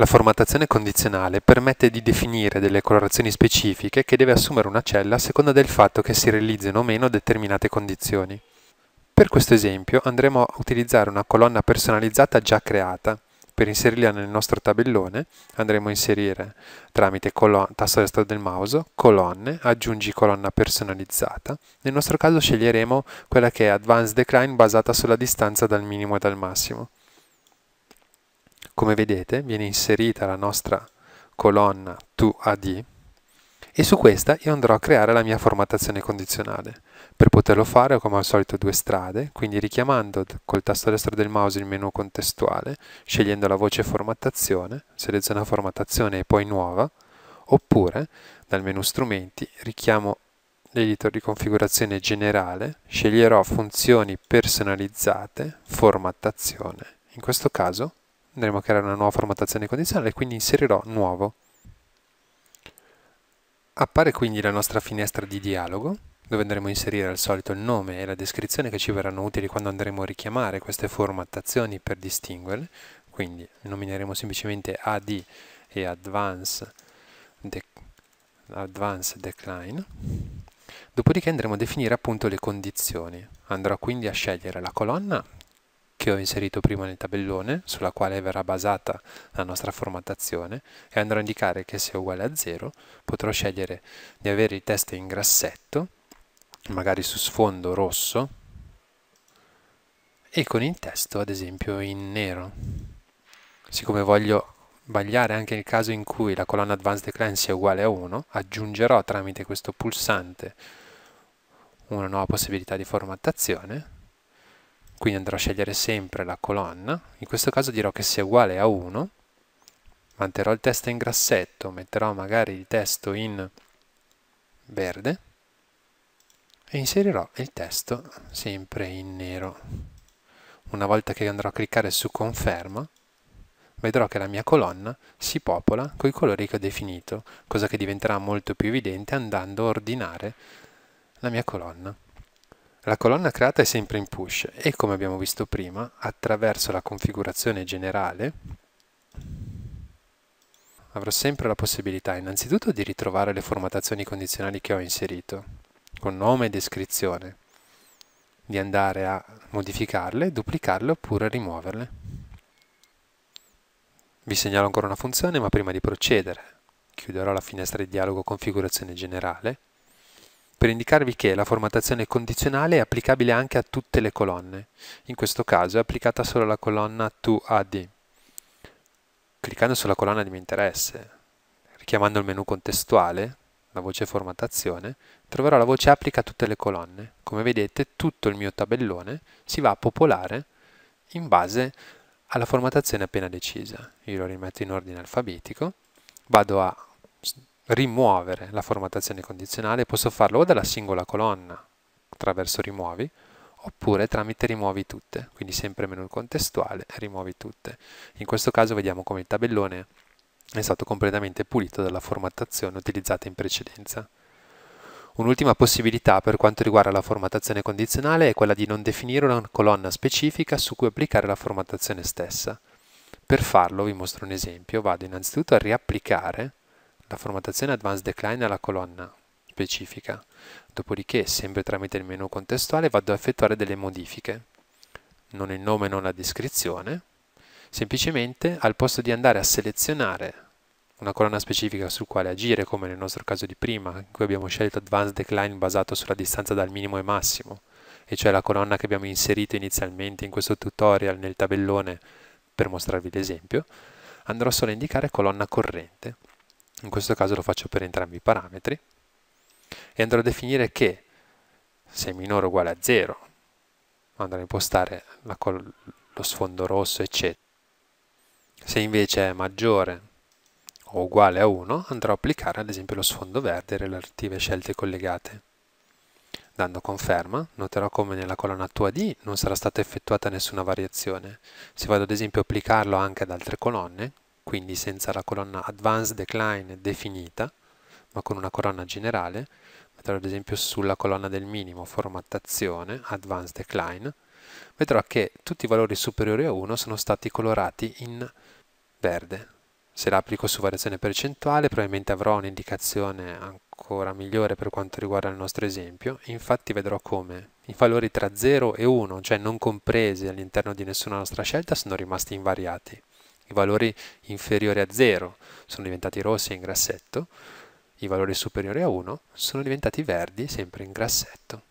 La formattazione condizionale permette di definire delle colorazioni specifiche che deve assumere una cella a seconda del fatto che si realizzino o meno determinate condizioni. Per questo esempio andremo a utilizzare una colonna personalizzata già creata. Per inserirla nel nostro tabellone andremo a inserire tramite tasto destro del mouse colonne, aggiungi colonna personalizzata. Nel nostro caso sceglieremo quella che è Advanced Decline basata sulla distanza dal minimo e dal massimo. Come vedete viene inserita la nostra colonna toAd e su questa io andrò a creare la mia formattazione condizionale. Per poterlo fare ho come al solito due strade, quindi richiamando col tasto destro del mouse il menu contestuale, scegliendo la voce formattazione, seleziono formattazione e poi nuova, oppure dal menu strumenti richiamo l'editor di configurazione generale, sceglierò funzioni personalizzate, formattazione. In questo caso andremo a creare una nuova formattazione condizionale, e quindi inserirò nuovo. Appare quindi la nostra finestra di dialogo, dove andremo a inserire al solito il nome e la descrizione che ci verranno utili quando andremo a richiamare queste formattazioni per distinguerle, quindi nomineremo semplicemente AD e Advance, de Advance Decline. Dopodiché andremo a definire appunto le condizioni. Andrò quindi a scegliere la colonna che ho inserito prima nel tabellone, sulla quale verrà basata la nostra formattazione, e andrò a indicare che se è uguale a 0 potrò scegliere di avere il testo in grassetto, magari su sfondo rosso, e con il testo ad esempio in nero. Siccome voglio bagliare anche il caso in cui la colonna Advanced Decline sia uguale a 1, aggiungerò tramite questo pulsante una nuova possibilità di formattazione quindi andrò a scegliere sempre la colonna, in questo caso dirò che sia uguale a 1, manterrò il testo in grassetto, metterò magari il testo in verde e inserirò il testo sempre in nero. Una volta che andrò a cliccare su conferma, vedrò che la mia colonna si popola con i colori che ho definito, cosa che diventerà molto più evidente andando a ordinare la mia colonna. La colonna creata è sempre in push e come abbiamo visto prima, attraverso la configurazione generale avrò sempre la possibilità innanzitutto di ritrovare le formattazioni condizionali che ho inserito, con nome e descrizione, di andare a modificarle, duplicarle oppure rimuoverle. Vi segnalo ancora una funzione, ma prima di procedere chiuderò la finestra di dialogo configurazione generale per indicarvi che la formattazione condizionale è applicabile anche a tutte le colonne. In questo caso è applicata solo alla colonna toAd. Cliccando sulla colonna di mio interesse, richiamando il menu contestuale, la voce formattazione, troverò la voce applica a tutte le colonne. Come vedete tutto il mio tabellone si va a popolare in base alla formattazione appena decisa. Io lo rimetto in ordine alfabetico, vado a rimuovere la formattazione condizionale, posso farlo o dalla singola colonna attraverso rimuovi, oppure tramite rimuovi tutte, quindi sempre menu contestuale, rimuovi tutte. In questo caso vediamo come il tabellone è stato completamente pulito dalla formattazione utilizzata in precedenza. Un'ultima possibilità per quanto riguarda la formattazione condizionale è quella di non definire una colonna specifica su cui applicare la formattazione stessa. Per farlo vi mostro un esempio, vado innanzitutto a riapplicare la formattazione Advanced Decline alla colonna specifica, dopodiché sempre tramite il menu contestuale vado a effettuare delle modifiche, non il nome, non la descrizione, semplicemente al posto di andare a selezionare una colonna specifica sul quale agire, come nel nostro caso di prima, in cui abbiamo scelto Advanced Decline basato sulla distanza dal minimo e massimo, e cioè la colonna che abbiamo inserito inizialmente in questo tutorial nel tabellone per mostrarvi l'esempio, andrò solo a indicare colonna corrente in questo caso lo faccio per entrambi i parametri, e andrò a definire che se minore o uguale a 0, andrò a impostare lo sfondo rosso, eccetera. Se invece è maggiore o uguale a 1, andrò a applicare ad esempio lo sfondo verde e relative scelte collegate. Dando conferma, noterò come nella colonna tua D non sarà stata effettuata nessuna variazione. Se vado ad esempio a applicarlo anche ad altre colonne, quindi senza la colonna Advanced Decline definita, ma con una colonna generale, metterò ad esempio sulla colonna del minimo formattazione, Advanced Decline, vedrò che tutti i valori superiori a 1 sono stati colorati in verde. Se l'applico su variazione percentuale probabilmente avrò un'indicazione ancora migliore per quanto riguarda il nostro esempio, infatti vedrò come i valori tra 0 e 1, cioè non compresi all'interno di nessuna nostra scelta, sono rimasti invariati i valori inferiori a 0 sono diventati rossi in grassetto, i valori superiori a 1 sono diventati verdi sempre in grassetto.